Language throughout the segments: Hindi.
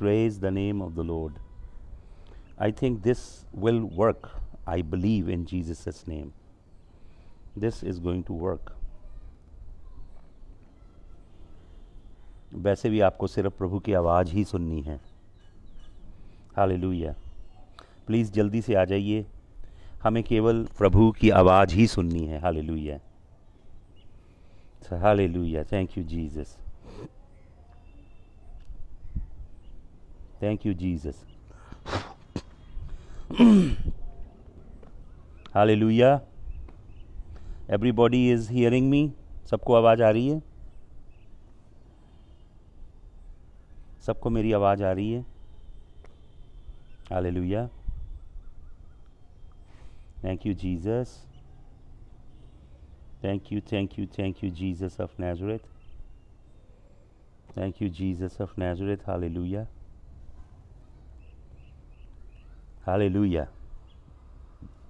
praise the name of the Lord. I think this will work. I believe in Jesus' name. This is going to work. वैसे भी आपको सिर्फ प्रभु की आवाज़ ही सुननी है हालेलुया प्लीज़ जल्दी से आ जाइए हमें केवल प्रभु की आवाज़ ही सुननी है हाल hallelujah hallelujah thank you Jesus Thank you, Jesus. Hallelujah. Everybody is hearing me. सबको आवाज़ आ रही है सबको मेरी आवाज़ आ रही है हाले hallelujah thank you Jesus thank you thank you thank you Jesus of Nazareth thank you Jesus of हाले हालेलुया हालेलुया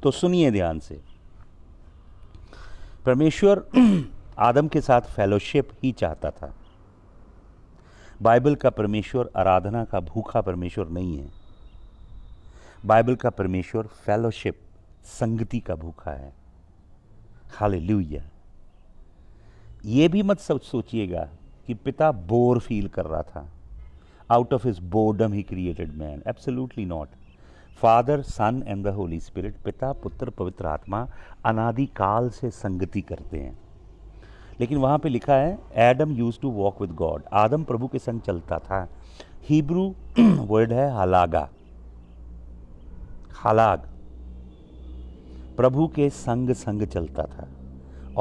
तो सुनिए ध्यान से परमेश्वर आदम के साथ फेलोशिप ही चाहता था बाइबल का परमेश्वर आराधना का भूखा परमेश्वर नहीं है बाइबल का परमेश्वर फेलोशिप संगति का भूखा है हालेलुया ये भी मत सब सोचिएगा कि पिता बोर फील कर रहा था out of his boredom he created man absolutely not father son and the holy spirit पिता पुत्र पवित्र आत्मा अनादिकाल से संगति करते हैं लेकिन वहाँ पे लिखा है Adam used to walk with God आदम प्रभु के संग चलता था हिब्रू वर्ड है हलागा हलाग प्रभु के संग संग चलता था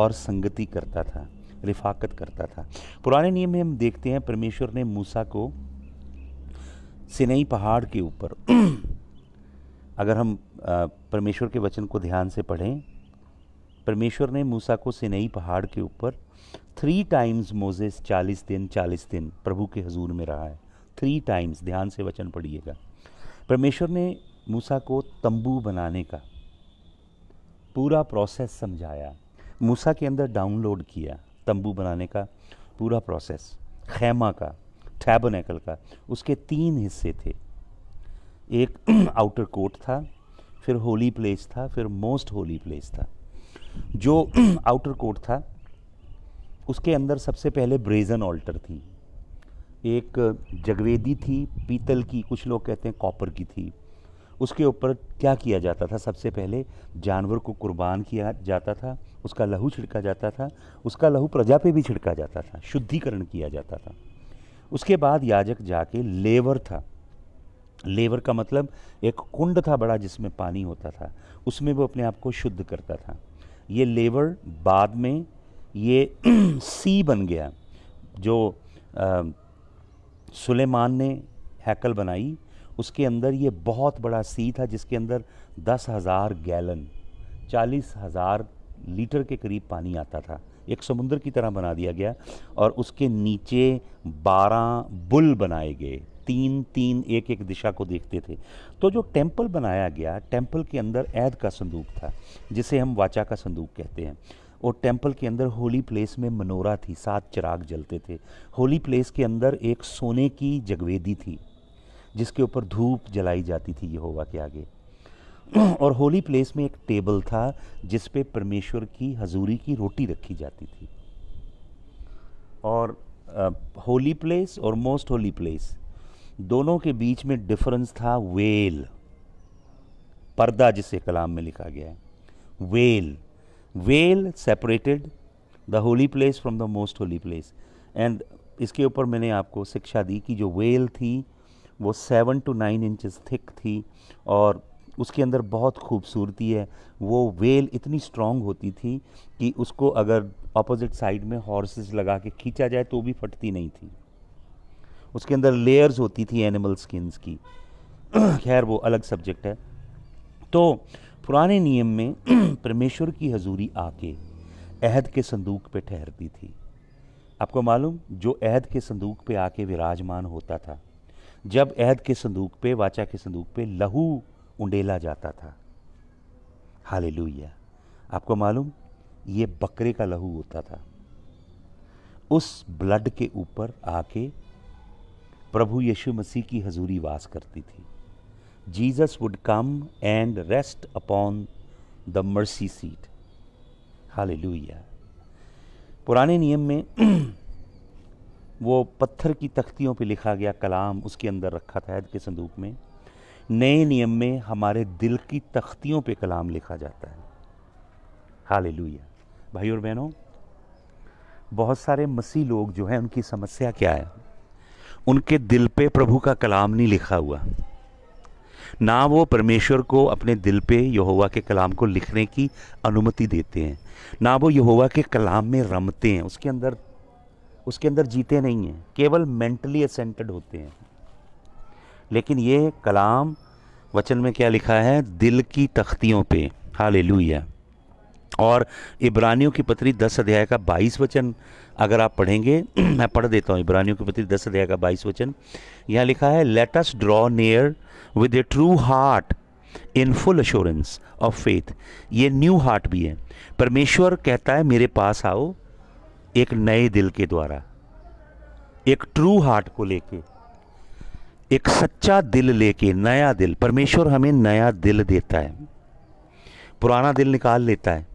और संगति करता था रिफाकत करता था पुराने नियम में हम देखते हैं परमेश्वर ने मूसा को सिनई पहाड़ के ऊपर अगर हम परमेश्वर के वचन को ध्यान से पढ़ें परमेश्वर ने मूसा को सिनई पहाड़ के ऊपर थ्री टाइम्स मोजेस चालीस दिन चालीस दिन प्रभु के हजूर में रहा है थ्री टाइम्स ध्यान से वचन पढ़िएगा परमेश्वर ने मूसा को तंबू बनाने का पूरा प्रोसेस समझाया मूसा के अंदर डाउनलोड किया तंबू बनाने का पूरा प्रोसेस खैमा का टैबनेकल का उसके तीन हिस्से थे एक आउटर कोर्ट था फिर होली प्लेस था फिर मोस्ट होली प्लेस था जो आउटर कोर्ट था उसके अंदर सबसे पहले ब्रेजन ऑल्टर थी एक जगवेदी थी पीतल की कुछ लोग कहते हैं कॉपर की थी उसके ऊपर क्या किया जाता था सबसे पहले जानवर को कुर्बान किया जाता था उसका लहू छिड़का जाता था उसका लहू प्रजा पे भी छिड़का जाता था शुद्धिकरण किया जाता था उसके बाद याजक जाके लेवर था लेवर का मतलब एक कुंड था बड़ा जिसमें पानी होता था उसमें वो अपने आप को शुद्ध करता था ये लेवर बाद में ये सी बन गया जो सुलेमान ने हैकल बनाई उसके अंदर ये बहुत बड़ा सी था जिसके अंदर दस हज़ार गैलन चालीस हज़ार लीटर के करीब पानी आता था एक समुंदर की तरह बना दिया गया और उसके नीचे बारह बुल बनाए गए तीन तीन एक एक दिशा को देखते थे तो जो टेम्पल बनाया गया टेम्पल के अंदर ऐद का संदूक था जिसे हम वाचा का संदूक कहते हैं और टेम्पल के अंदर होली प्लेस में मनोरा थी सात चिराग जलते थे होली प्लेस के अंदर एक सोने की जगवेदी थी जिसके ऊपर धूप जलाई जाती थी यहोवा के आगे और होली प्लेस में एक टेबल था जिस पे परमेश्वर की हजूरी की रोटी रखी जाती थी और होली प्लेस और मोस्ट होली प्लेस दोनों के बीच में डिफरेंस था वेल पर्दा जिसे कलाम में लिखा गया है veil veil separated the holy place from the most holy place and इसके ऊपर मैंने आपको शिक्षा दी कि जो वेल थी वो seven to nine inches thick थी और उसके अंदर बहुत खूबसूरती है वो वेल इतनी स्ट्रॉन्ग होती थी कि उसको अगर अपोजिट साइड में हॉर्सेस लगा के खींचा जाए तो भी फटती नहीं थी उसके अंदर लेयर्स होती थी एनिमल स्किन्स की खैर वो अलग सब्जेक्ट है तो पुराने नियम में परमेश्वर की हजूरी आके अहद के संदूक पे ठहरती थी आपको मालूम जो अहद के संदूक पे आके विराजमान होता था जब अहद के संदूक पे वाचा के संदूक पे लहू उंडेला जाता था हालेलुया आपको मालूम ये बकरे का लहू होता था उस ब्लड के ऊपर आके प्रभु यीशु मसीह की हजूरी वास करती थी Jesus would come and rest upon the mercy seat हाल पुराने नियम में वो पत्थर की तख्तियों पे लिखा गया कलाम उसके अंदर रखा था के संदूक में नए नियम में हमारे दिल की तख्तियों पे कलाम लिखा जाता है हाल लुइया भाई और बहनों बहुत सारे मसीह लोग जो हैं उनकी समस्या क्या है उनके दिल पे प्रभु का कलाम नहीं लिखा हुआ ना वो परमेश्वर को अपने दिल पे यहोवा के कलाम को लिखने की अनुमति देते हैं ना वो यहोवा के कलाम में रमते हैं उसके अंदर उसके अंदर जीते नहीं हैं केवल मेंटली असेंटेड होते हैं लेकिन ये कलाम वचन में क्या लिखा है दिल की तख्तियों पे लुया और इब्रानियों की पत्री दस अध्याय का बाईस वचन अगर आप पढ़ेंगे मैं पढ़ देता हूँ इब्रानियों की पत्री दस अध्याय का बाईस वचन यहाँ लिखा है let us draw near with a true heart in full assurance of faith ये न्यू हार्ट भी है परमेश्वर कहता है मेरे पास आओ एक नए दिल के द्वारा एक ट्रू हार्ट को लेके एक सच्चा दिल लेके नया दिल परमेश्वर हमें नया दिल देता है पुराना दिल निकाल लेता है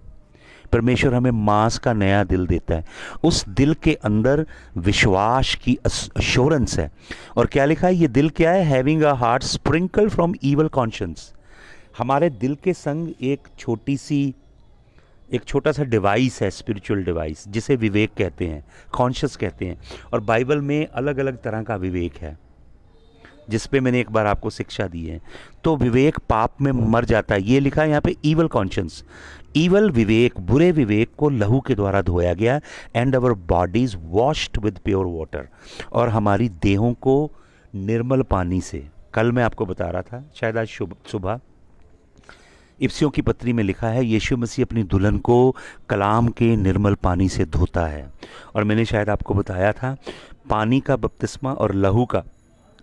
परमेश्वर हमें मांस का नया दिल देता है उस दिल के अंदर विश्वास की अश्योरेंस है और क्या लिखा है ये दिल क्या है having a heart sprinkle from evil conscience हमारे दिल के संग एक छोटी सी एक छोटा सा डिवाइस है स्पिरिचुअल डिवाइस जिसे विवेक कहते हैं कॉन्शियस कहते हैं और बाइबल में अलग अलग तरह का विवेक है जिस पे मैंने एक बार आपको शिक्षा दी है तो विवेक पाप में मर जाता है ये लिखा है यहाँ पे ईवल कॉन्शियंस ईवल विवेक बुरे विवेक को लहू के द्वारा धोया गया and our bodies washed with pure water और हमारी देहों को निर्मल पानी से कल मैं आपको बता रहा था शायद आज सुबह इप्सियों की पत्री में लिखा है यीशु मसीह अपनी दुल्हन को कलाम के निर्मल पानी से धोता है और मैंने शायद आपको बताया था पानी का बपतिस्मा और लहू का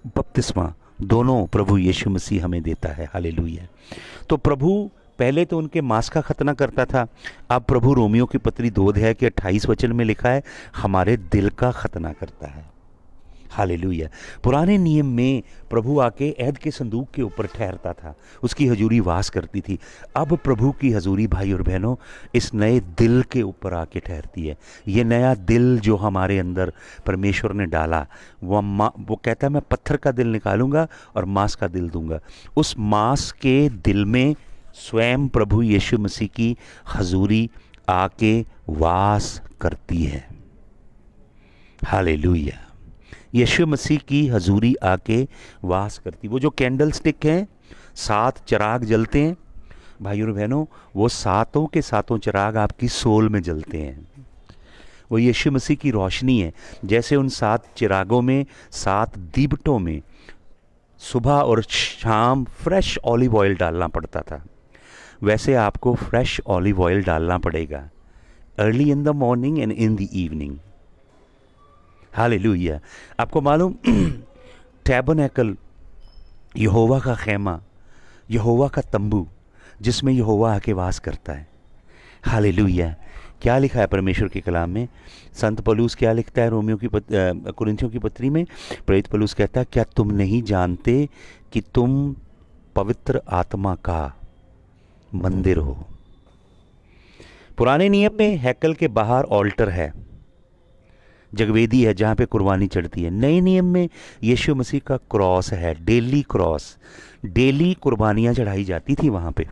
बपतिस्मा दोनों प्रभु यीशु मसीह हमें देता है हाल तो प्रभु पहले तो उनके मांस का खतना करता था अब प्रभु रोमियो की पत्री दो अध्याय के अट्ठाईस वचन में लिखा है हमारे दिल का खतना करता है हालेलुया पुराने नियम में प्रभु आके ऐद के संदूक के ऊपर ठहरता था उसकी हजूरी वास करती थी अब प्रभु की हजूरी भाई और बहनों इस नए दिल के ऊपर आके ठहरती है ये नया दिल जो हमारे अंदर परमेश्वर ने डाला वह माँ वो कहता है मैं पत्थर का दिल निकालूंगा और मांस का दिल दूंगा उस मांस के दिल में स्वयं प्रभु यीशु मसीह की हजूरी आके वास करती है हालेलुया यशु मसीह की हजूरी आके वास करती वो जो कैंडल स्टिक हैं सात चिराग जलते हैं भाइयों और बहनों वो सातों के सातों चिराग आपकी सोल में जलते हैं वो यशु मसीह की रोशनी है जैसे उन सात चिरागों में सात दीपटों में सुबह और शाम फ्रेश ऑलिव ऑयल डालना पड़ता था वैसे आपको फ्रेश ऑलिव ऑयल डालना पड़ेगा early in the morning and in the evening hallelujah आपको मालूम टैबनकल यहोवा का खेमा यहोवा का तंबू जिसमें यहोवा आके वास करता है हालेलुया क्या लिखा है परमेश्वर के कलाम में संत पलूस क्या लिखता है रोमियो की कुरिंथियों की पत्री में प्रेत पलूस कहता है क्या तुम नहीं जानते कि तुम पवित्र आत्मा का मंदिर हो पुराने नियम में हैकल के बाहर ऑल्टर है जगवेदी है जहाँ पे कुर्बानी चढ़ती है नए नियम में यीशु मसीह का क्रॉस है डेली क्रॉस डेली कुर्बानियाँ चढ़ाई जाती थी वहाँ पे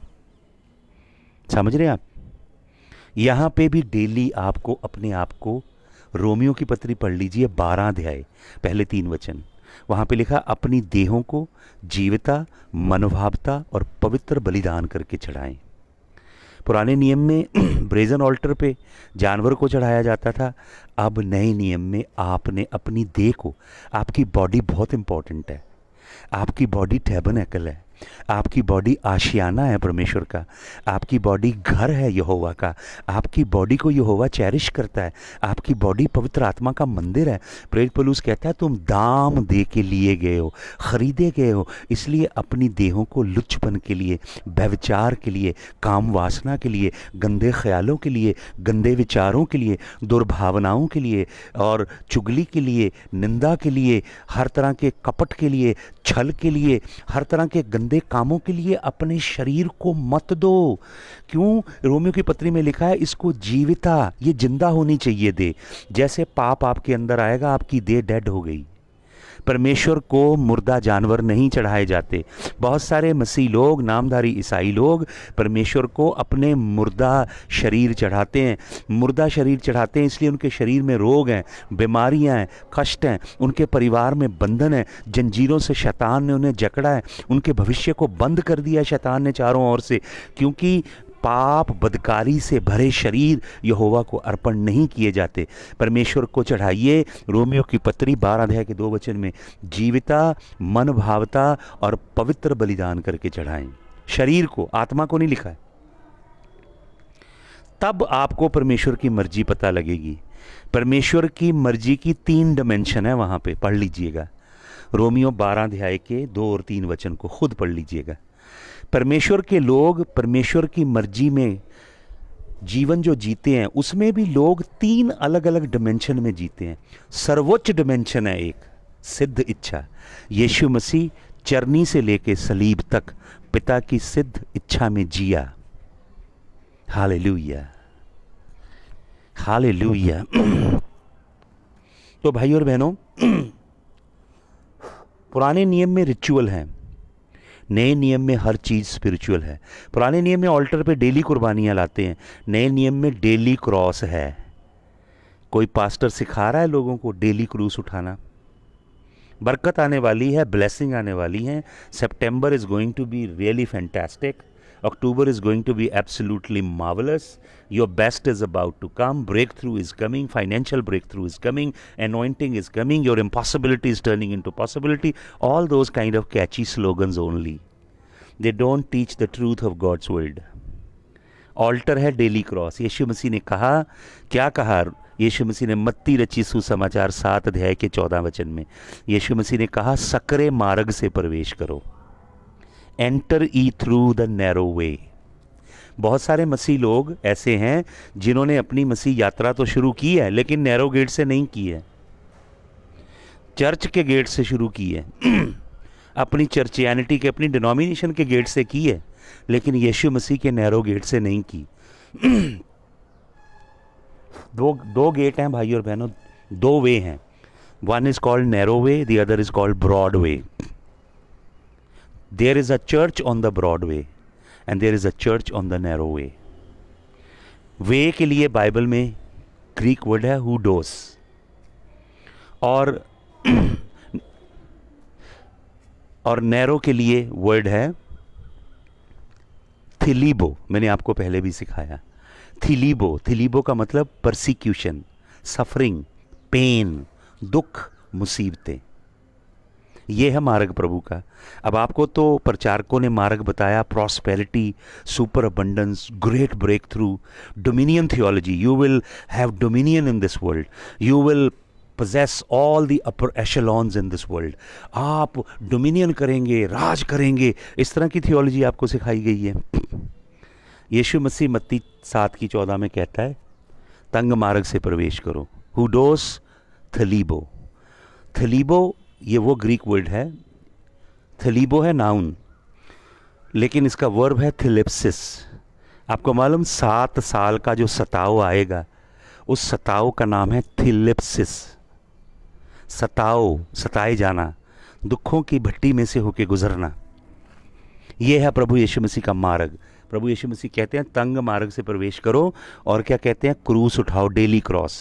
समझ रहे हैं आप यहाँ पे भी डेली आपको अपने आप को रोमियो की पत्री पढ़ लीजिए बारह अध्याय पहले तीन वचन वहाँ पे लिखा अपनी देहों को जीवता मनोभावता और पवित्र बलिदान करके चढ़ाएं पुराने नियम में ब्रेजन ऑल्टर पे जानवर को चढ़ाया जाता था अब नए नियम में आपने अपनी देह को आपकी बॉडी बहुत इंपॉर्टेंट है आपकी बॉडी टेबनेकल है आपकी बॉडी आशियाना है परमेश्वर का आपकी बॉडी घर है यहोवा का आपकी बॉडी को यहोवा चैरिश करता है आपकी बॉडी पवित्र आत्मा का मंदिर है प्रेरित पलूस कहता है तुम दाम दे के लिए गए हो खरीदे गए हो इसलिए अपनी देहों को लुच्चपन के लिए व्यविचार के लिए काम वासना के लिए गंदे ख्यालों के लिए गंदे विचारों के लिए दुर्भावनाओं के लिए और चुगली के लिए निंदा के लिए हर तरह के कपट के लिए छल के लिए हर तरह के गंदे गंदे कामों के लिए अपने शरीर को मत दो क्यों रोमियो की पत्री में लिखा है इसको जीविता ये जिंदा होनी चाहिए दे जैसे पाप आपके अंदर आएगा आपकी दे डेड हो गई परमेश्वर को मुर्दा जानवर नहीं चढ़ाए जाते बहुत सारे मसीह लोग नामधारी ईसाई लोग परमेश्वर को अपने मुर्दा शरीर चढ़ाते हैं मुर्दा शरीर चढ़ाते हैं इसलिए उनके शरीर में रोग हैं बीमारियां हैं कष्ट हैं उनके परिवार में बंधन है जंजीरों से शैतान ने उन्हें जकड़ा है उनके भविष्य को बंद कर दिया शैतान ने चारों ओर से क्योंकि पाप बदकारी से भरे शरीर यहोवा को अर्पण नहीं किए जाते परमेश्वर को चढ़ाइए रोमियो की पत्री बारह अध्याय के दो वचन में जीविता मन भावता और पवित्र बलिदान करके चढ़ाएं शरीर को आत्मा को नहीं लिखा है तब आपको परमेश्वर की मर्जी पता लगेगी परमेश्वर की मर्जी की तीन डिमेंशन है वहां पे पढ़ लीजिएगा रोमियो बारह अध्याय के दो और तीन वचन को खुद पढ़ लीजिएगा परमेश्वर के लोग परमेश्वर की मर्जी में जीवन जो जीते हैं उसमें भी लोग तीन अलग अलग डिमेंशन में जीते हैं सर्वोच्च डिमेंशन है एक सिद्ध इच्छा यीशु मसीह चरनी से लेके सलीब तक पिता की सिद्ध इच्छा में जिया हालेलुया हालेलुया तो भाई और बहनों पुराने नियम में रिचुअल हैं नए नियम में हर चीज़ स्पिरिचुअल है पुराने नियम में ऑल्टर पे डेली कुर्बानियाँ लाते हैं नए नियम में डेली क्रॉस है कोई पास्टर सिखा रहा है लोगों को डेली क्रूस उठाना बरकत आने वाली है ब्लेसिंग आने वाली है September is going to be really fantastic October is going to be absolutely marvelous. Your best is about to come. Breakthrough is coming. Financial breakthrough is coming. Anointing is coming. Your impossibility is turning into possibility. All those kind of catchy slogans only. They don't teach the truth of God's word. Altar है डेली क्रॉस यीशु मसीह ने कहा क्या कहा यीशु मसीह ने मत्ती रची सुसमाचार सात अध्याय के चौदह वचन में यीशु मसीह ने कहा सकरे मार्ग से प्रवेश करो enter ye through the narrow way बहुत सारे मसीह लोग ऐसे हैं जिन्होंने अपनी मसीह यात्रा तो शुरू की है लेकिन नैरो गेट से नहीं की है चर्च के गेट से शुरू की है अपनी चर्चियनिटी के अपनी डिनोमिनेशन के गेट से की है लेकिन यीशु मसीह के नैरो गेट से नहीं की दो दो गेट हैं भाई और बहनों दो वे हैं one is called narrow way the other is called broad way There is a church on the broad way and there is a church on the narrow way way के लिए बाइबल में ग्रीक वर्ड है हुडोस और और नैरो के लिए वर्ड है थिलीबो मैंने आपको पहले भी सिखाया थिलीबो थिलीबो का मतलब परसिक्यूशन सफरिंग पेन दुख मुसीबतें ये है मार्ग प्रभु का अब आपको तो प्रचारकों ने मार्ग बताया prosperity super abundance great breakthrough dominion theology you will have dominion in this world you will possess all the upper echelons in this world आप डोमिनियन करेंगे राज करेंगे इस तरह की थियोलॉजी आपको सिखाई गई है यीशु मसीह मत्ती सात की चौदह में कहता है तंग मार्ग से प्रवेश करो डोस थलीबो थलीबो ये वो ग्रीक वर्ड है थलीबो है नाउन लेकिन इसका वर्ब है थिलिप्सिस आपको मालूम सात साल का जो सताव आएगा उस सताव का नाम है थिलिप्सिस सताओ सताए जाना दुखों की भट्टी में से होके गुजरना यह है प्रभु यीशु मसीह का मार्ग प्रभु यीशु मसीह कहते हैं तंग मार्ग से प्रवेश करो और क्या कहते हैं क्रूस उठाओ डेली क्रॉस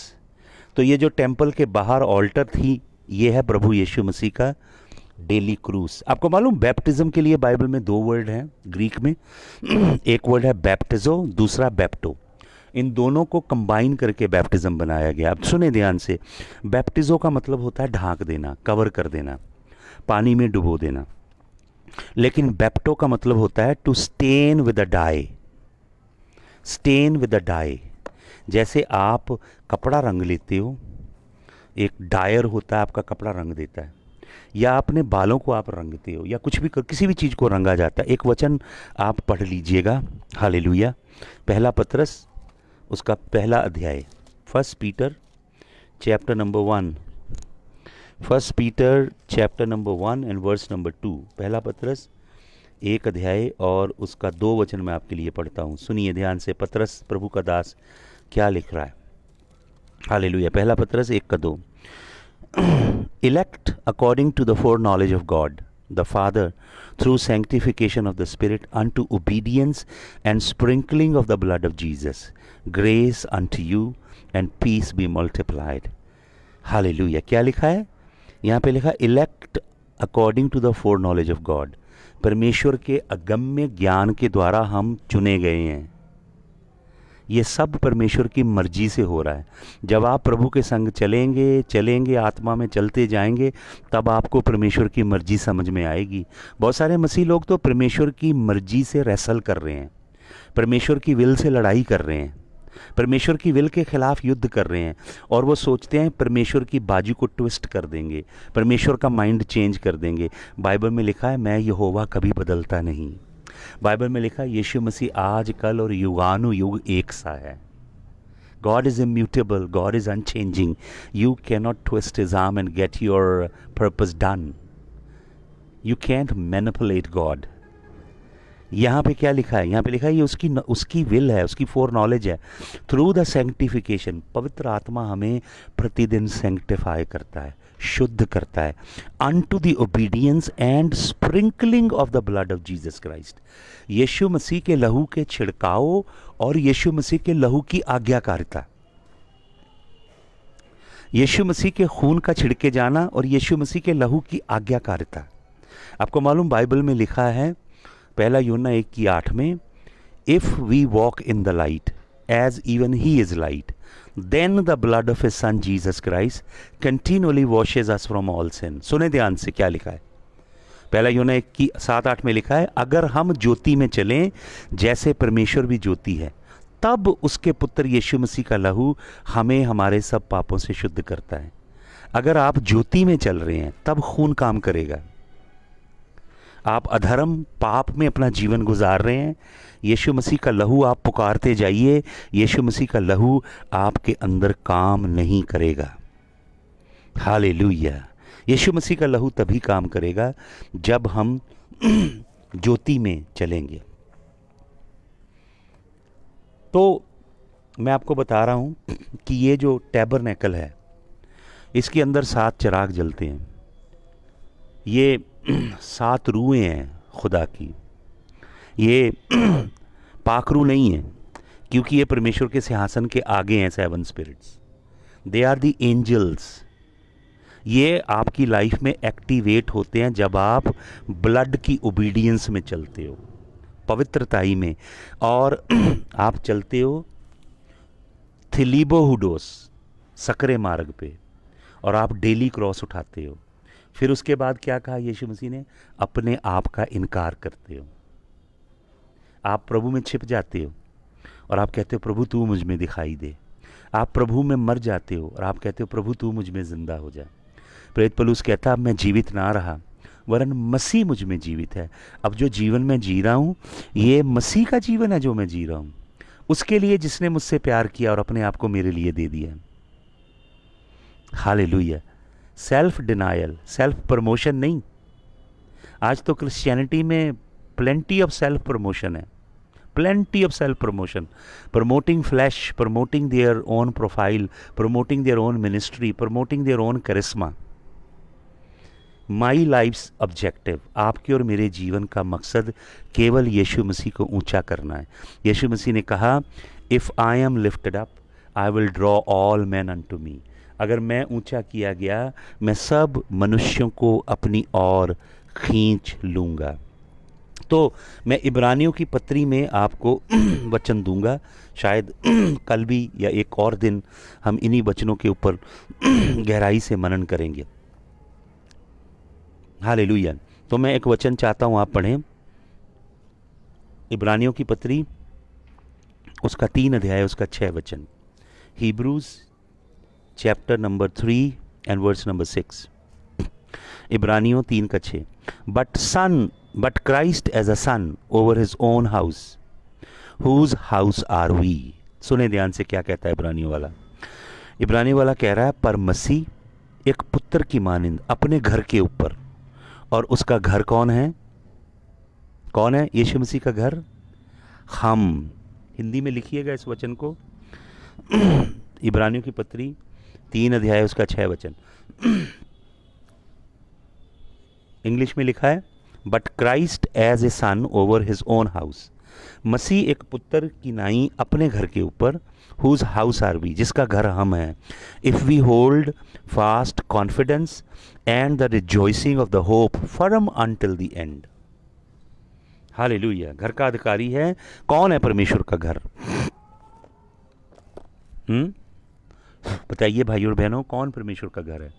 तो ये जो टेम्पल के बाहर ऑल्टर थी ये है प्रभु यीशु मसीह का डेली क्रूस आपको मालूम बैप्टिज्म के लिए बाइबल में दो वर्ड हैं ग्रीक में एक वर्ड है बैप्टिजो दूसरा बैप्टो इन दोनों को कंबाइन करके बैप्टिज्म बनाया गया अब सुने ध्यान से बैप्टिजो का मतलब होता है ढांक देना कवर कर देना पानी में डुबो देना लेकिन बैप्टो का मतलब होता है to stain with a dye stain with a dye जैसे आप कपड़ा रंग लेते हो एक डायर होता है आपका कपड़ा रंग देता है या अपने बालों को आप रंगते हो या कुछ भी कर, किसी भी चीज़ को रंगा जाता है एक वचन आप पढ़ लीजिएगा हालेलुया पहला पत्रस उसका पहला अध्याय first Peter chapter number one first Peter chapter number one and verse number two पहला पत्रस एक अध्याय और उसका दो वचन मैं आपके लिए पढ़ता हूँ सुनिए ध्यान से पत्रस प्रभु का दास क्या लिख रहा है हाली लुया पहला पत्र एक का दो elect according to the foreknowledge of God the father through sanctification of the spirit unto obedience and sprinkling of the blood of Jesus grace unto you and peace be multiplied hallelujah क्या लिखा है यहाँ पे लिखा elect according to the foreknowledge of God परमेश्वर के अगम्य ज्ञान के द्वारा हम चुने गए हैं ये सब परमेश्वर की मर्जी से हो रहा है जब आप प्रभु के संग चलेंगे चलेंगे आत्मा में चलते जाएंगे तब आपको परमेश्वर की मर्जी समझ में आएगी बहुत सारे मसीह लोग तो परमेश्वर की मर्जी से रेसल कर रहे हैं परमेश्वर की विल से लड़ाई कर रहे हैं परमेश्वर की विल के खिलाफ युद्ध कर रहे हैं और वो सोचते हैं परमेश्वर की बाजू को ट्विस्ट कर देंगे परमेश्वर का माइंड चेंज कर देंगे बाइबल में लिखा है मैं यहोवा कभी बदलता नहीं बाइबल में लिखा यीशु मसीह आज कल और युगानु युग एक सा है is immutable God is unchanging you can not twist his arm and get your purpose done you can't manipulate God यहाँ पे क्या लिखा है यहाँ पे लिखा है ये उसकी उसकी विल है उसकी फोर नॉलेज है थ्रू द सेंटिफिकेशन पवित्र आत्मा हमें प्रतिदिन सेंक्टिफाई करता है शुद्ध करता है unto the obedience and sprinkling of the blood of Jesus Christ यीशु मसीह के लहू के छिड़काव और यीशु मसीह के लहू की आज्ञाकारिता यीशु मसीह के खून का छिड़के जाना और यीशु मसीह के लहू की आज्ञाकारिता आपको मालूम बाइबल में लिखा है पहला योना एक की आठ में if we walk in the light as even he is light then the blood of his son Jesus Christ continuously washes us from all sin सुने ध्यान से क्या लिखा है पहला यूने की सात आठ में लिखा है अगर हम ज्योति में चलें जैसे परमेश्वर भी ज्योति है तब उसके पुत्र यीशु मसीह का लहू हमें हमारे सब पापों से शुद्ध करता है अगर आप ज्योति में चल रहे हैं तब खून काम करेगा आप अधर्म पाप में अपना जीवन गुजार रहे हैं यीशु मसीह का लहू आप पुकारते जाइए यीशु मसीह का लहू आपके अंदर काम नहीं करेगा हाले यीशु मसीह का लहू तभी काम करेगा जब हम ज्योति में चलेंगे तो मैं आपको बता रहा हूं कि ये जो टैबर है इसके अंदर सात चिराग जलते हैं ये सात रूहें हैं खुदा की ये पाखरू नहीं है क्योंकि ये परमेश्वर के सिंहासन के आगे हैं seven spirits they are the angels ये आपकी लाइफ में एक्टिवेट होते हैं जब आप ब्लड की ओबीडियंस में चलते हो पवित्रताई में और आप चलते हो थिलीबोहुडोस सकरे मार्ग पे और आप डेली क्रॉस उठाते हो फिर उसके बाद क्या कहा यीशु मसीह ने अपने आप का इनकार करते हो आप प्रभु में छिप जाते हो और आप कहते हो प्रभु तू मुझ में दिखाई दे आप प्रभु में मर जाते हो और आप कहते हो प्रभु तू मुझ में ज़िंदा हो जा प्रेत पलूस कहता अब मैं जीवित ना रहा वरन मसीह मुझ में जीवित है अब जो जीवन में जी रहा हूँ ये मसीह का जीवन है जो मैं जी रहा हूँ उसके लिए जिसने मुझसे प्यार किया और अपने आप को मेरे लिए दे दिया hallelujah self denial self promotion नहीं आज तो क्रिश्चियनिटी में प्लेंटी ऑफ सेल्फ प्रमोशन है plenty of self promotion promoting flesh promoting their own profile promoting their own ministry promoting their own charisma my life's objective आपके और मेरे जीवन का मकसद केवल यीशु मसीह को ऊंचा करना है यीशु मसीह ने कहा if I am lifted up I will draw all man unto me अगर मैं ऊंचा किया गया मैं सब मनुष्यों को अपनी ओर खींच लूँगा तो मैं इब्रानियों की पत्री में आपको वचन दूंगा शायद कल भी या एक और दिन हम इन्हीं वचनों के ऊपर गहराई से मनन करेंगे हालेलुया तो मैं एक वचन चाहता हूँ आप पढ़ें इब्रानियों की पत्री उसका तीन अध्याय उसका छः वचन Hebrews chapter number three and verse number six इब्रानियों तीन का छः but son but Christ as a son over his own house whose house are we सुने ध्यान से क्या कहता है इब्रानियों वाला इब्रानी वाला कह रहा है पर मसीह एक पुत्र की मानिंद अपने घर के ऊपर और उसका घर कौन है कौन है यीशु मसीह का घर हम हिंदी में लिखिएगा इस वचन को इब्रानियों की पत्री तीन अध्याय उसका छः वचन इंग्लिश में लिखा है but Christ as a son over his own house मसीह एक पुत्र की नाई अपने घर के ऊपर हुज हाउस आर वी जिसका घर हम हैं if we hold fast confidence and the rejoicing of the hope firm until the end हाल घर का अधिकारी है कौन है परमेश्वर का घर हुँ? हम्म? बताइए भाई और बहनों कौन परमेश्वर का घर है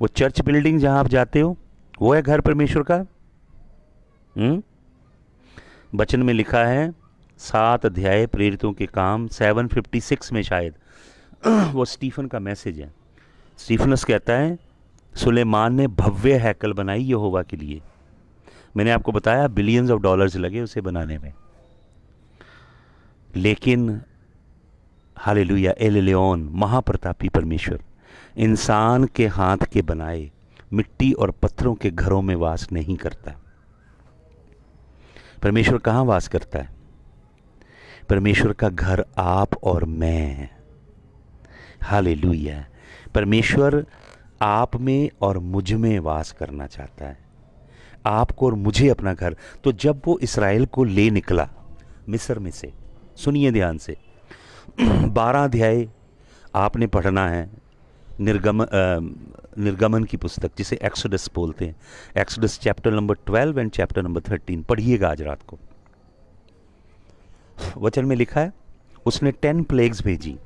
वो चर्च बिल्डिंग जहाँ आप जाते हो वो है घर परमेश्वर का बचन हम्म? में लिखा है सात अध्याय प्रेरितों के काम 756 में शायद वो स्टीफन का मैसेज है स्टीफनस कहता है सुलेमान ने भव्य हैकल बनाई यहोवा के लिए मैंने आपको बताया बिलियंस ऑफ डॉलर्स लगे उसे बनाने में लेकिन हाले एल लियोन महाप्रतापी परमेश्वर इंसान के हाथ के बनाए मिट्टी और पत्थरों के घरों में वास नहीं करता परमेश्वर कहाँ वास करता है परमेश्वर का घर आप और मैं हाले परमेश्वर आप में और मुझ में वास करना चाहता है आपको और मुझे अपना घर तो जब वो इसराइल को ले निकला मिस्र में से सुनिए ध्यान से बारह अध्याय आपने पढ़ना है निर्गम निर्गमन की पुस्तक जिसे एक्सोडस बोलते हैं Exodus chapter number twelve and chapter number thirteen पढ़िएगा आज रात को वचन में लिखा है उसने टेन प्लेग्स भेजी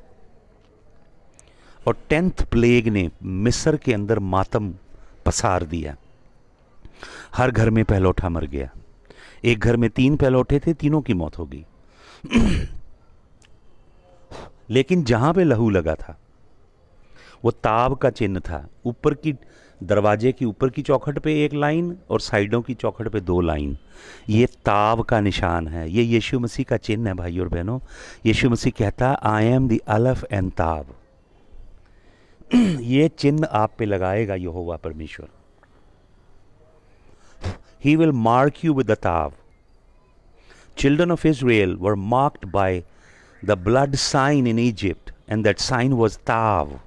और टेंथ प्लेग ने मिस्र के अंदर मातम पसार दिया हर घर में पहलौठा मर गया एक घर में तीन पहलौठे थे तीनों की मौत हो गई लेकिन जहां पे लहू लगा था वो ताब का चिन्ह था ऊपर की दरवाजे की ऊपर की चौखट पे एक लाइन और साइडों की चौखट पे दो लाइन ये ताब का निशान है ये यीशु मसीह का चिन्ह है भाई और बहनों यीशु मसीह कहता आई एम दी अलफ एंड ताब ये चिन्ह आप पे लगाएगा यहोवा परमेश्वर he will mark you with the tav children of Israel were marked by the blood sign in Egypt, and that sign was Tav.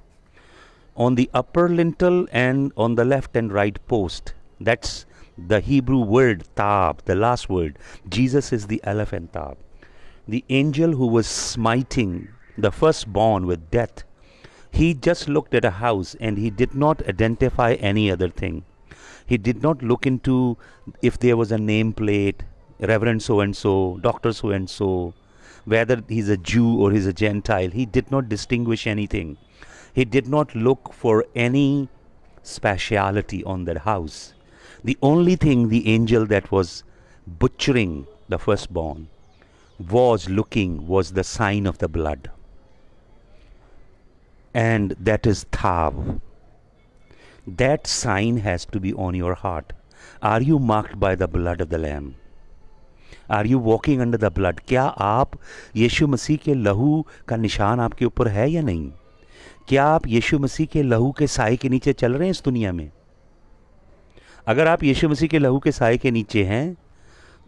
On the upper lintel and on the left and right post, that's the Hebrew word Tav, the last word. Jesus is the elephant Tav. The angel who was smiting the firstborn with death, he just looked at a house and he did not identify any other thing. He did not look into if there was a nameplate, Reverend so and so, Doctor so and so, whether he's a Jew or he's a Gentile. He did not distinguish anything. He did not look for any speciality on their house. The only thing the angel that was butchering the firstborn was looking was the sign of the blood. And that is Thav. That sign has to be on your heart. Are you marked by the blood of the Lamb? Are you walking under the blood क्या आप यीशु मसीह के लहू का निशान आपके ऊपर है या नहीं क्या आप यीशु मसीह के लहू के साय के नीचे चल रहे हैं इस दुनिया में अगर आप यीशु मसीह के लहू के साय के नीचे हैं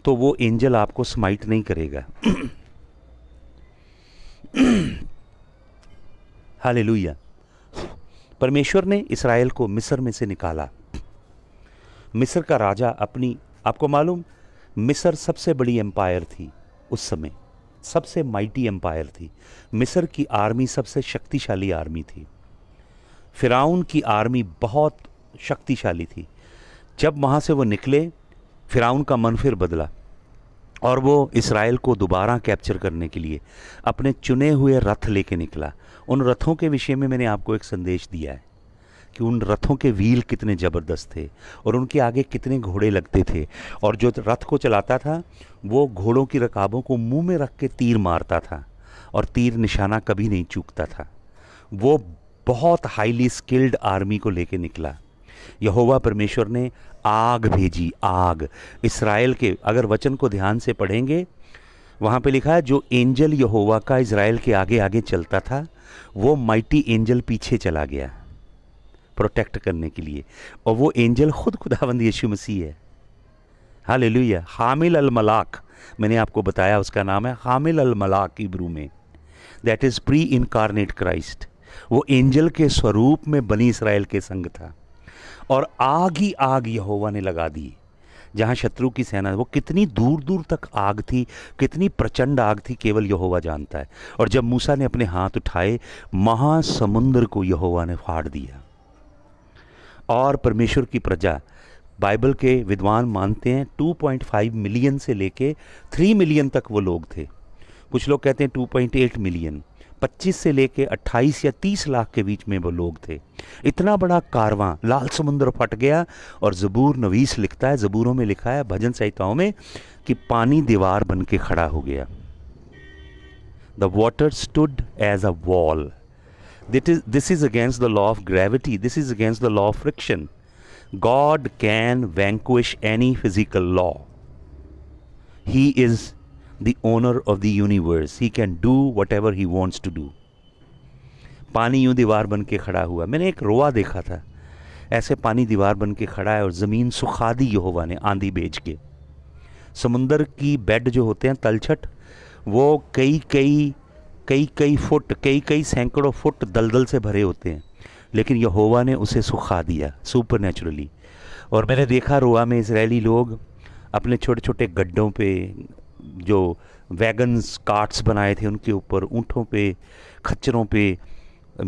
तो वो एंजल आपको स्माइट नहीं करेगा हालेलुया परमेश्वर ने इसराइल को मिस्र में से निकाला मिस्र का राजा अपनी आपको मालूम मिस्र सबसे बड़ी एम्पायर थी उस समय सबसे माइटी एम्पायर थी मिस्र की आर्मी सबसे शक्तिशाली आर्मी थी फ़िराउन की आर्मी बहुत शक्तिशाली थी जब वहाँ से वो निकले फ़िराउन का मन फिर बदला और वो इसराइल को दोबारा कैप्चर करने के लिए अपने चुने हुए रथ लेके निकला उन रथों के विषय में मैंने आपको एक संदेश दिया है कि उन रथों के व्हील कितने ज़बरदस्त थे और उनके आगे कितने घोड़े लगते थे और जो रथ को चलाता था वो घोड़ों की रकाबों को मुंह में रख के तीर मारता था और तीर निशाना कभी नहीं चूकता था वो बहुत हाईली स्किल्ड आर्मी को लेके निकला यहोवा परमेश्वर ने आग भेजी आग इसराइल के अगर वचन को ध्यान से पढ़ेंगे वहाँ पे लिखा है जो एंजल यहोवा का इसराइल के आगे आगे चलता था वो माइटी एंजल पीछे चला गया प्रोटेक्ट करने के लिए और वो एंजल ख़ुद खुदावंद यीशु मसीह है हाल लोहिया हामिल अलमलाक मैंने आपको बताया उसका नाम है हामिल अलमलाक इब्रू में that is pre incarnate Christ वो एंजल के स्वरूप में बनी इसराइल के संग था और आग ही आग यहोवा ने लगा दी जहाँ शत्रु की सेना वो कितनी दूर दूर तक आग थी कितनी प्रचंड आग थी केवल यहोवा जानता है और जब मूसा ने अपने हाथ उठाए महासमुंदर को यहोवा ने फाड़ दिया और परमेश्वर की प्रजा बाइबल के विद्वान मानते हैं 2.5 मिलियन से लेके 3 मिलियन तक वो लोग थे कुछ लोग कहते हैं 2.8 मिलियन 25 से लेके 28 या 30 लाख के बीच में वो लोग थे इतना बड़ा कारवां लाल समुद्र फट गया और ज़बूर नवीस लिखता है ज़बूरों में लिखा है भजन संहिताओं में कि पानी दीवार बन के खड़ा हो गया the water stood as a wall that is this is against the law of gravity this is against the law of friction god can vanquish any physical law he is the owner of the universe he can do whatever he wants to do पानी यूं दीवार बन के खड़ा हुआ मैंने एक रोआ देखा था ऐसे पानी दीवार बन के खड़ा है और ज़मीन सुखा दी यहोवा ने आंधी बेच के समुंदर की बेड जो होते हैं तलछट वो कई कई कई कई फुट कई कई सैकड़ों फुट दलदल से भरे होते हैं लेकिन यहोवा ने उसे सुखा दिया सुपर नेचुरली और मैंने देखा रोआ में इसराइली लोग अपने छोटे छोटे गड्ढों पे जो वैगन्स कार्ट्स बनाए थे उनके ऊपर ऊँटों पे खच्चरों पे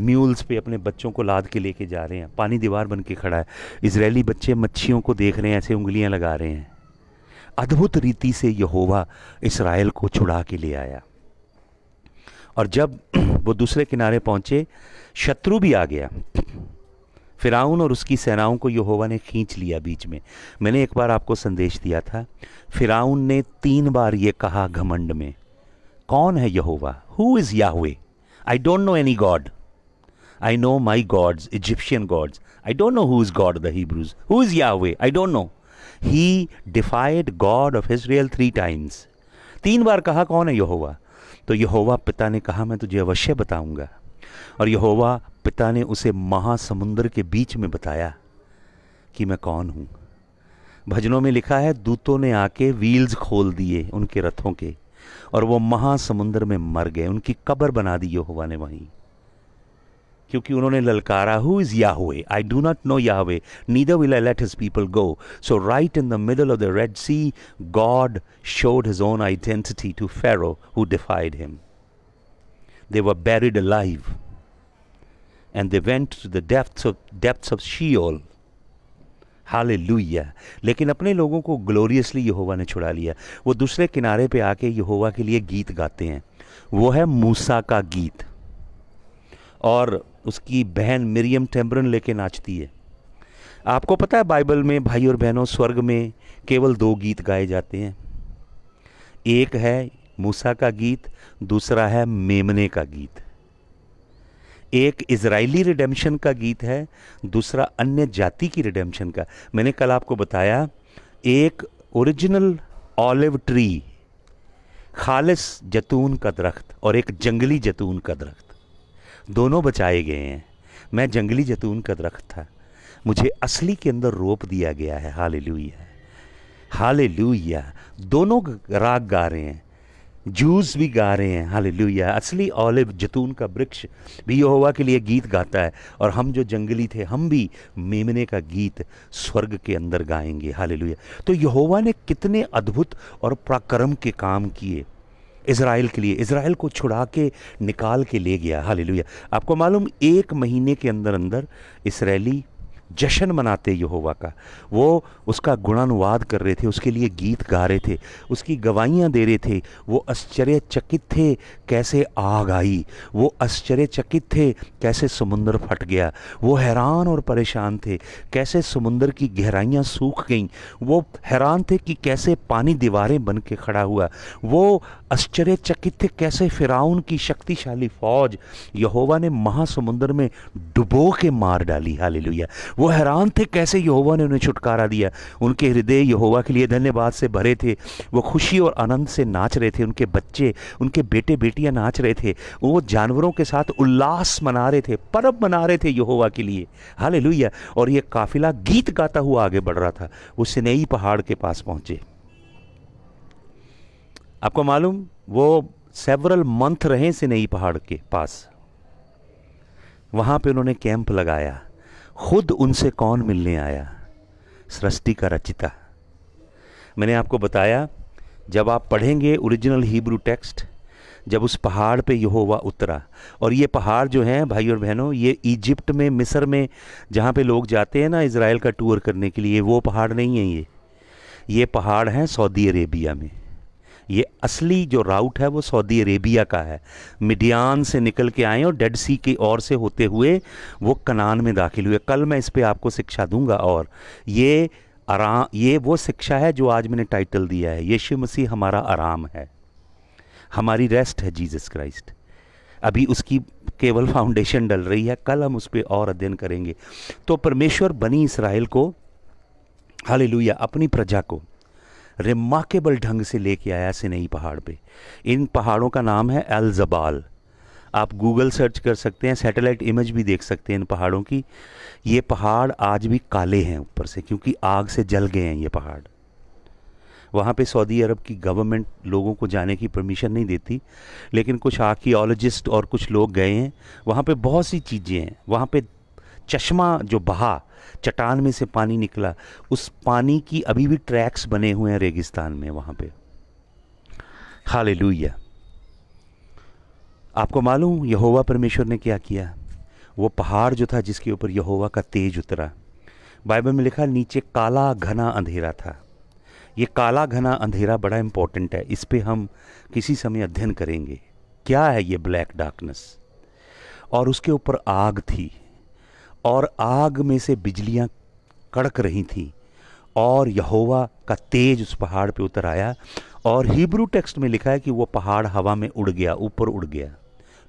म्यूल्स पे अपने बच्चों को लाद के लेके जा रहे हैं पानी दीवार बन के खड़ा है इसराइली बच्चे मच्छियों को देख रहे हैं ऐसे उंगलियां लगा रहे हैं अद्भुत रीति से यहोवा इसराइल को छुड़ा के ले आया और जब वो दूसरे किनारे पहुंचे शत्रु भी आ गया फ़िराउन और उसकी सेनाओं को यहोवा ने खींच लिया बीच में मैंने एक बार आपको संदेश दिया था फ़िराउन ने तीन बार ये कहा घमंड में कौन है यहोवा who is Yahweh I don't know any God I know my gods Egyptian gods I don't know who is God the Hebrews who is Yahweh I don't know he defied God of Israel three times तीन बार कहा कौन है यहोवा तो यहोवा पिता ने कहा मैं तुझे अवश्य बताऊंगा और यहोवा पिता ने उसे महासमुंदर के बीच में बताया कि मैं कौन हूँ भजनों में लिखा है दूतों ने आके व्हील्स खोल दिए उनके रथों के और वो महासमुंदर में मर गए उनकी कब्र बना दी यहोवा ने वहीं क्योंकि उन्होंने ललकारा who is Yahweh I do not know Yahweh neither will I let his people go so right in the middle of the Red Sea God showed his own identity to Pharaoh who defied him they were buried live and they went to the depths of depths of hallelujah लेकिन अपने लोगों को ग्लोरियसली यहोवा ने छुड़ा लिया वो दूसरे किनारे पे आके यहोवा के लिए गीत गाते हैं वो है मूसा का गीत और उसकी बहन मरियम टेम्बरन लेके नाचती है आपको पता है बाइबल में भाई और बहनों स्वर्ग में केवल दो गीत गाए जाते हैं एक है मूसा का गीत दूसरा है मेमने का गीत एक इजरायली रिडेम्पशन का गीत है दूसरा अन्य जाति की रिडेम्पशन का मैंने कल आपको बताया एक ओरिजिनल ऑलिव ट्री खालिस जतून का दरख्त और एक जंगली जतून का दरख्त दोनों बचाए गए हैं मैं जंगली जैतून का दरख्त था मुझे असली के अंदर रोप दिया गया है हाल लुइया हाल लुइया दोनों राग गा रहे हैं जूस भी गा रहे हैं हाल लुया असली ओलिव जैतून का वृक्ष भी यहोवा के लिए गीत गाता है और हम जो जंगली थे हम भी मेमने का गीत स्वर्ग के अंदर गाएंगे हाल लुया तो यहोवा ने कितने अद्भुत और पराक्रम के काम किए इसराइल के लिए इसराइल को छुड़ा के निकाल के ले गया हाल आपको मालूम एक महीने के अंदर अंदर इसराइली जश्न मनाते यहोवा का वो उसका गुणानुवाद कर रहे थे उसके लिए गीत गा रहे थे उसकी गवाहियाँ दे रहे थे वो आश्चर्यचकित थे कैसे आग आई वो आश्चर्यचकित थे कैसे समुंदर फट गया वो हैरान और परेशान थे कैसे समुंदर की गहराइयाँ सूख गईं वो हैरान थे कि कैसे पानी दीवारें बन के खड़ा हुआ वो आश्चर्यचकित थे कैसे फिराउन की शक्तिशाली फौज यहोवा ने महासमुंदर में डुबो के मार डाली हालेलुया वो हैरान थे कैसे यहोवा ने उन्हें छुटकारा दिया उनके हृदय यहोवा के लिए धन्यवाद से भरे थे वो खुशी और आनंद से नाच रहे थे उनके बच्चे उनके बेटे बेटियां नाच रहे थे वो जानवरों के साथ उल्लास मना रहे थे परब मना रहे थे यहोवा के लिए हालेलुया और ये काफिला गीत गाता हुआ आगे बढ़ रहा था वो सिनेई पहाड़ के पास पहुंचे आपको मालूम वो सेवरल मंथ रहे से नहीं पहाड़ के पास वहां पे उन्होंने कैंप लगाया खुद उनसे कौन मिलने आया सृष्टि का रचिता मैंने आपको बताया जब आप पढ़ेंगे ओरिजिनल हिब्रू टेक्स्ट जब उस पहाड़ पे यहोवा उतरा और ये पहाड़ जो हैं भाई और बहनों ये इजिप्ट में मिस्र में जहाँ पे लोग जाते हैं ना इसराइल का टूर करने के लिए वो पहाड़ नहीं है ये ये पहाड़ हैं सऊदी अरेबिया में ये असली जो राउट है वो सऊदी अरेबिया का है मिडियान से निकल के आए और डेड सी की ओर से होते हुए वो कनान में दाखिल हुए कल मैं इस पर आपको शिक्षा दूंगा और ये आराम ये वो शिक्षा है जो आज मैंने टाइटल दिया है यीशु मसीह हमारा आराम है हमारी रेस्ट है जीसस क्राइस्ट अभी उसकी केवल फाउंडेशन डल रही है कल हम उस पर और अध्ययन करेंगे तो परमेश्वर बनी इसराइल को हालेलुया अपनी प्रजा को रिमार्केबल ढंग से लेके आया नई पहाड़ पे इन पहाड़ों का नाम है अल जबाल आप गूगल सर्च कर सकते हैं सैटेलाइट इमेज भी देख सकते हैं इन पहाड़ों की ये पहाड़ आज भी काले हैं ऊपर से क्योंकि आग से जल गए हैं ये पहाड़ वहाँ पे सऊदी अरब की गवर्नमेंट लोगों को जाने की परमिशन नहीं देती लेकिन कुछ आर्कियोलॉजिस्ट और कुछ लोग गए हैं वहाँ पे बहुत सी चीज़ें हैं वहाँ पे चश्मा जो बहा चट्टान में से पानी निकला उस पानी की अभी भी ट्रैक्स बने हुए हैं रेगिस्तान में वहां पे खाले आपको मालूम यहोवा परमेश्वर ने क्या किया वो पहाड़ जो था जिसके ऊपर यहोवा का तेज उतरा बाइबल में लिखा नीचे काला घना अंधेरा था ये काला घना अंधेरा बड़ा इंपॉर्टेंट है इस पर हम किसी समय अध्ययन करेंगे क्या है ये ब्लैक डार्कनेस और उसके ऊपर आग थी और आग में से बिजलियां कड़क रही थीं और यहोवा का तेज उस पहाड़ पे उतर आया और हिब्रू टेक्स्ट में लिखा है कि वो पहाड़ हवा में उड़ गया ऊपर उड़ गया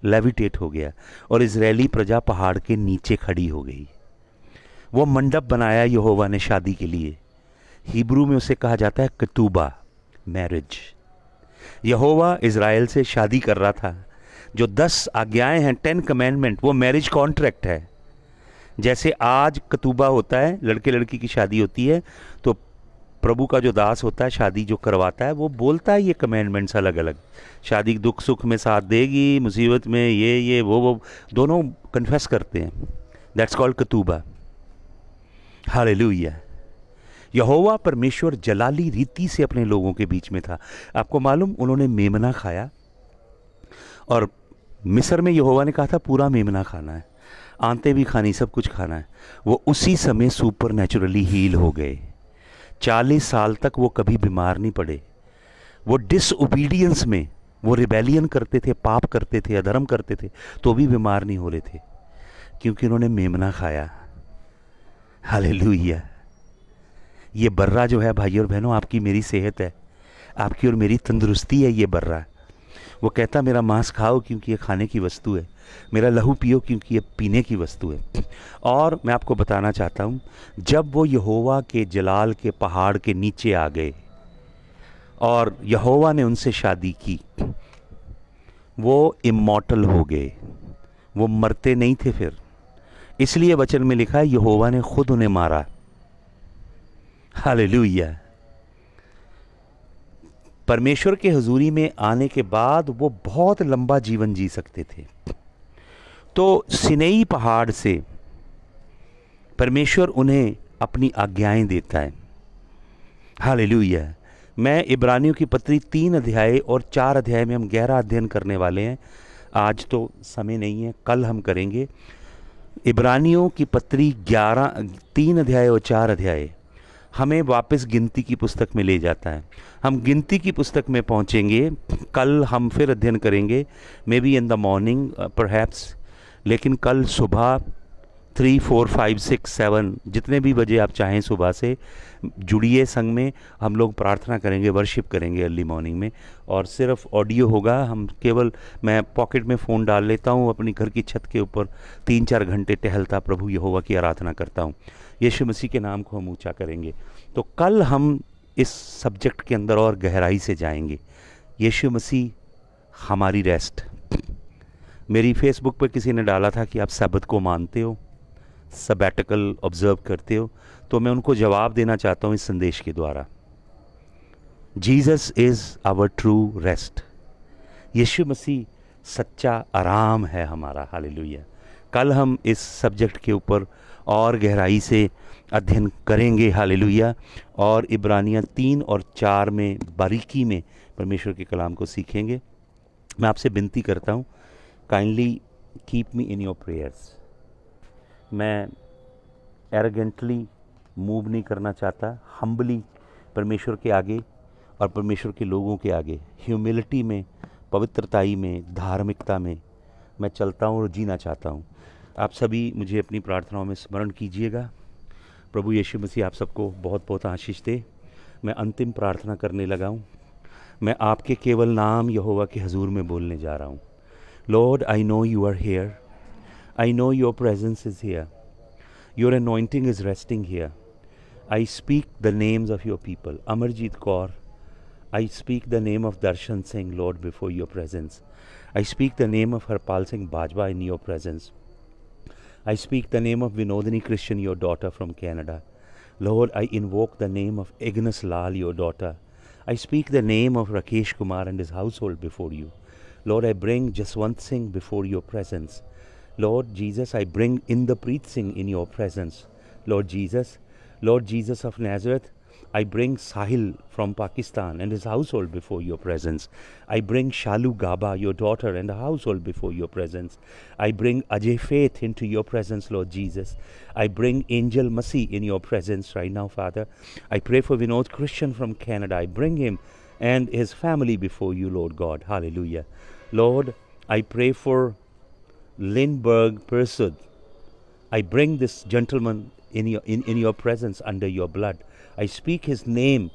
लेविटेट हो गया और इसराइली प्रजा पहाड़ के नीचे खड़ी हो गई वो मंडप बनाया यहोवा ने शादी के लिए हिब्रू में उसे कहा जाता है कतूबा मैरिज यहोवा इसराइल से शादी कर रहा था जो दस आज्ञाएं हैं टेन कमेंडमेंट वो मैरिज कॉन्ट्रैक्ट है जैसे आज कतुबा होता है लड़के लड़की की शादी होती है तो प्रभु का जो दास होता है शादी जो करवाता है वो बोलता है ये कमेंडमेंट्स अलग अलग शादी दुख सुख में साथ देगी मुसीबत में ये ये वो वो दोनों कन्फेस करते हैं दैट्स कॉल्ड कतुबा हाल यहोवा परमेश्वर जलाली रीति से अपने लोगों के बीच में था आपको मालूम उन्होंने मेमना खाया और मिस्र में यहोवा ने कहा था पूरा मेमना खाना है आंते भी खानी सब कुछ खाना है वो उसी समय सुपर नेचुरली हील हो गए चालीस साल तक वो कभी बीमार नहीं पड़े वो डिसओबीडियंस में वो रिबेलियन करते थे पाप करते थे अधर्म करते थे तो भी बीमार नहीं हो रहे थे क्योंकि उन्होंने मेमना खाया हाले ये बर्रा जो है भाई और बहनों आपकी मेरी सेहत है आपकी और मेरी तंदुरुस्ती है ये बर्रा वो कहता मेरा मांस खाओ क्योंकि ये खाने की वस्तु है मेरा लहू पियो क्योंकि ये पीने की वस्तु है और मैं आपको बताना चाहता हूँ जब वो यहोवा के जलाल के पहाड़ के नीचे आ गए और यहोवा ने उनसे शादी की वो इमोटल हो गए वो मरते नहीं थे फिर इसलिए वचन में लिखा है यहोवा ने खुद उन्हें मारा हालेलुया परमेश्वर के हजूरी में आने के बाद वो बहुत लंबा जीवन जी सकते थे तो सिनेई पहाड़ से परमेश्वर उन्हें अपनी आज्ञाएं देता है हाल मैं इब्रानियों की पत्री तीन अध्याय और चार अध्याय में हम गहरा अध्ययन करने वाले हैं आज तो समय नहीं है कल हम करेंगे इब्रानियों की पत्री ग्यारह तीन अध्याय और चार अध्याय हमें वापस गिनती की पुस्तक में ले जाता है हम गिनती की पुस्तक में पहुंचेंगे कल हम फिर अध्ययन करेंगे maybe in the morning perhaps लेकिन कल सुबह three four five six seven जितने भी बजे आप चाहें सुबह से जुड़िए संग में हम लोग प्रार्थना करेंगे वर्शिप करेंगे अर्ली मॉर्निंग में और सिर्फ ऑडियो होगा हम केवल मैं पॉकेट में फ़ोन डाल लेता हूँ अपनी घर की छत के ऊपर तीन चार घंटे टहलता प्रभु यहोवा की आराधना करता हूँ यीशु मसीह के नाम को हम ऊँचा करेंगे तो कल हम इस सब्जेक्ट के अंदर और गहराई से जाएंगे यीशु मसीह हमारी रेस्ट मेरी फेसबुक पर किसी ने डाला था कि आप सबत को मानते हो सबैटिकल ऑब्ज़र्व करते हो तो मैं उनको जवाब देना चाहता हूँ इस संदेश के द्वारा Jesus is our true rest यीशु मसीह सच्चा आराम है हमारा हाल कल हम इस सब्जेक्ट के ऊपर और गहराई से अध्ययन करेंगे हाल और इब्रानिया तीन और चार में बारीकी में परमेश्वर के कलाम को सीखेंगे मैं आपसे विनती करता हूँ kindly keep me in your prayers मैं एरोगेंटली मूव नहीं करना चाहता हम्बली परमेश्वर के आगे और परमेश्वर के लोगों के आगे ह्यूमिलिटी में पवित्रताई में धार्मिकता में मैं चलता हूँ और जीना चाहता हूँ आप सभी मुझे अपनी प्रार्थनाओं में स्मरण कीजिएगा प्रभु यीशु मसीह आप सबको बहुत बहुत आशीष दे मैं अंतिम प्रार्थना करने लगा हूँ मैं आपके केवल नाम यहोवा के हजूर में बोलने जा रहा हूँ Lord I know you are here I know your presence is here your anointing is resting here I speak the names of your people Amarjit Kaur I speak the name of Darshan Singh, Lord, before your presence. I speak the name of Harpal Singh Bajwa in your presence. I speak the name of Vinodini Christian, your daughter from Canada. Lord, I invoke the name of Agnes Lal, your daughter. I speak the name of Rakesh Kumar and his household before you. Lord, I bring Jaswant Singh before your presence. Lord Jesus, I bring in Singh in your presence. Lord Jesus, Lord Jesus of Nazareth, I bring Sahil from Pakistan and his household before your presence. I bring Shalu Gaba, your daughter, and her household before your presence. I bring Ajay Faith into your presence, Lord Jesus. I bring Angel Masi in your presence right now, Father. I pray for Vinod Christian from Canada. I bring him and his family before you, Lord God. Hallelujah. Lord, I pray for Lindbergh Persud. I bring this gentleman in your, in, in your presence under your blood. I speak his name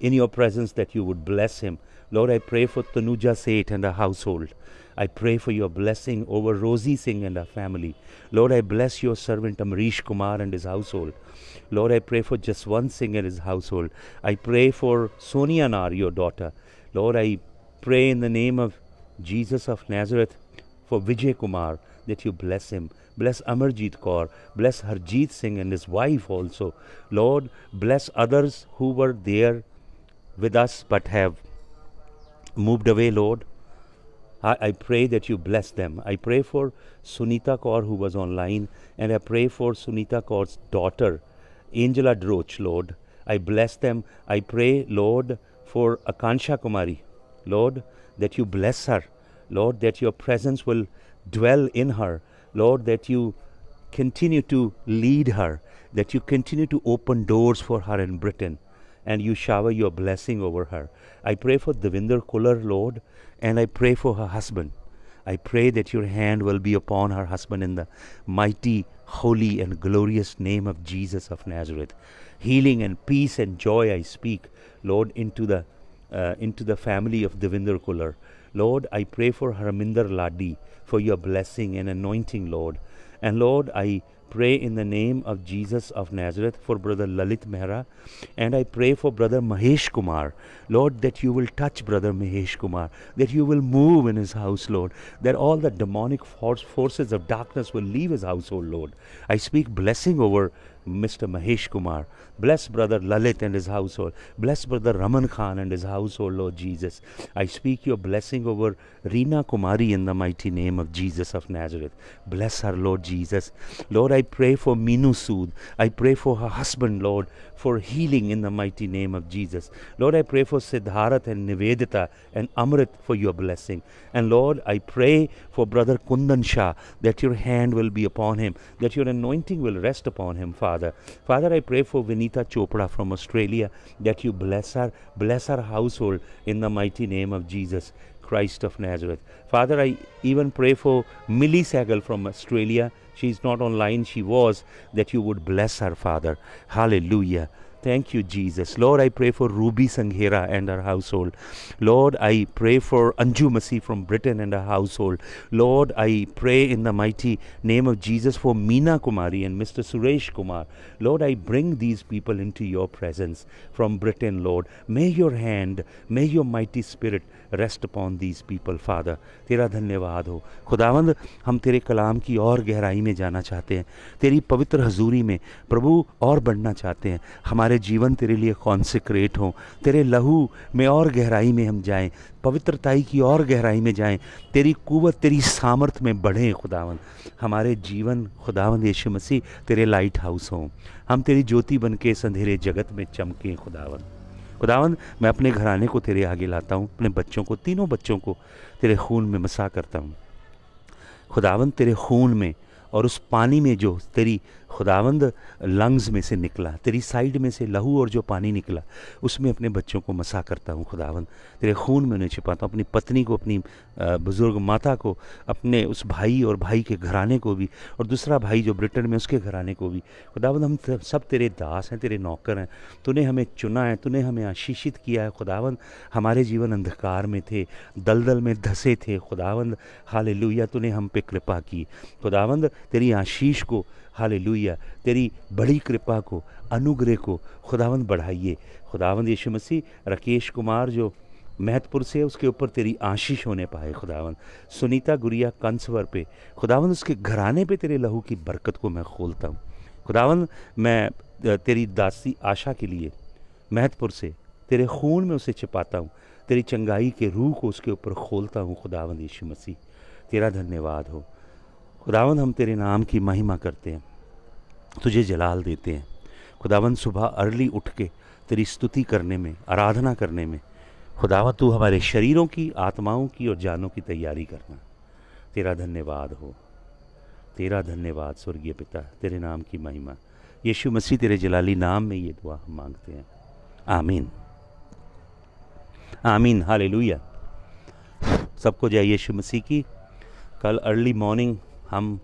in your presence that you would bless him. Lord, I pray for Tanuja Seth and her household. I pray for your blessing over Rosie Singh and her family. Lord, I bless your servant Amrish Kumar and his household. Lord, I pray for Jaswant Singh and his household. I pray for Sonia Nar, your daughter. Lord, I pray in the name of Jesus of Nazareth for Vijay Kumar that you bless him. Bless Amarjit Kaur. Bless Harjit Singh and his wife also. Lord, bless others who were there with us but have moved away, Lord. I, I pray that you bless them. I pray for Sunita Kaur who was online and I pray for Sunita Kaur's daughter, Angela Droch, Lord. I bless them. I pray, Lord, for Akansha Kumari. Lord, that you bless her. Lord, that your presence will dwell in her. Lord, that you continue to lead her, that you continue to open doors for her in Britain, and you shower your blessing over her. I pray for Devinder Kular, Lord, and I pray for her husband. I pray that your hand will be upon her husband in the mighty, holy, and glorious name of Jesus of Nazareth. Healing and peace and joy I speak, Lord, into the uh, into the family of Devinder Kular. Lord, I pray for Harminder Ladi for your blessing and anointing, Lord. And Lord, I pray in the name of Jesus of Nazareth for brother Lalit Mehra and I pray for brother Mahesh Kumar. Lord, that you will touch brother Mahesh Kumar, that you will move in his house, Lord, that all the demonic force, forces of darkness will leave his household, Lord. I speak blessing over Mr. Mahesh Kumar, Bless Brother Lalit and his household. Bless Brother Raman Khan and his household, Lord Jesus. I speak your blessing over Reena Kumari in the mighty name of Jesus of Nazareth. Bless her, Lord Jesus. Lord, I pray for Minu Sood. I pray for her husband, Lord, for healing in the mighty name of Jesus. Lord, I pray for Siddharath and Nivedita and Amrit for your blessing. And Lord, I pray for Brother Kundan Shah that your hand will be upon him, that your anointing will rest upon him, Father. Father, I pray for Vinny Anita Chopra from Australia, that you bless her, bless her household in the mighty name of Jesus Christ of Nazareth. Father, I even pray for Millie Sagal from Australia. She's not online, she was, that you would bless her, Father. Hallelujah. Thank you, Jesus. Lord, I pray for Ruby Sanghera and her household. Lord, I pray for Anju Masi from Britain and her household. Lord, I pray in the mighty name of Jesus for Meena Kumari and Mr. Suresh Kumar. Lord, I bring these people into your presence from Britain, Lord. May your hand, may your mighty spirit rest upon these people father तेरा धन्यवाद हो खुदावंद हम तेरे कलाम की और गहराई में जाना चाहते हैं तेरी पवित्र हजूरी में प्रभु और बढ़ना चाहते हैं हमारे जीवन तेरे लिए कॉन्सिक्रेट हों तेरे लहू में और गहराई में हम जाएं पवित्रताई की और गहराई में जाएं तेरी कुवत तेरी सामर्थ में बढ़ें खुदावंद हमारे जीवन खुदावंद यीशु मसीह तेरे लाइट हाउस हों हम तेरी ज्योति बन के संधेरे जगत में चमकें खुदावंद खुदावंद मैं अपने घराने को तेरे आगे लाता हूँ अपने बच्चों को तीनों बच्चों को तेरे खून में मसा करता हूँ खुदावंद तेरे खून में और उस पानी में जो तेरी खुदावंद लंग्स में से निकला तेरी साइड में से लहू और जो पानी निकला उसमें अपने बच्चों को मसा करता हूँ खुदावंद तेरे खून में उन्हें छिपाता हूँ अपनी पत्नी को अपनी बुज़ुर्ग माता को अपने उस भाई और भाई के घराने को भी और दूसरा भाई जो ब्रिटेन में उसके घराने को भी खुदावंद हम सब तेरे दास हैं तेरे नौकर हैं तूने हमें चुना है तूने हमें आशीषित किया है खुदावंद हमारे जीवन अंधकार में थे दलदल में धसे थे खुदावंद हाल तूने हम पे कृपा की खुदावंद तेरी आशीष को हालेलुया तेरी बड़ी कृपा को अनुग्रह को खुदावंद बढ़ाइए खुदावंद यीशु मसीह राकेश कुमार जो महतपुर से उसके ऊपर तेरी आशीष होने पाए खुदावंद सुनीता गुरिया कंसवर पे खुदावन उसके घराने पे तेरे लहू की बरकत को मैं खोलता हूँ खुदावंद मैं तेरी दासी आशा के लिए महतपुर से तेरे खून में उसे छिपाता हूँ तेरी चंगाई के रूह को उसके ऊपर खोलता हूँ खुदावंद यीशु मसीह तेरा धन्यवाद हो खुदावन हम तेरे नाम की महिमा करते हैं तुझे जलाल देते हैं खुदावन सुबह अर्ली उठ के तेरी स्तुति करने में आराधना करने में खुदावा तू हमारे शरीरों की आत्माओं की और जानों की तैयारी करना तेरा धन्यवाद हो तेरा धन्यवाद स्वर्गीय पिता तेरे नाम की महिमा यीशु मसीह तेरे जलाली नाम में ये दुआ हम मांगते हैं आमीन आमीन हालेलुया सबको जय यीशु मसीह की कल अर्ली मॉर्निंग हम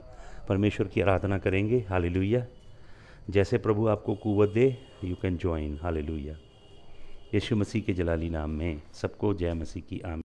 परमेश्वर की आराधना करेंगे हालेलुया जैसे प्रभु आपको कुवत दे यू कैन ज्वाइन लुइया यशु मसीह के जलाली नाम में सबको जय मसीह की आम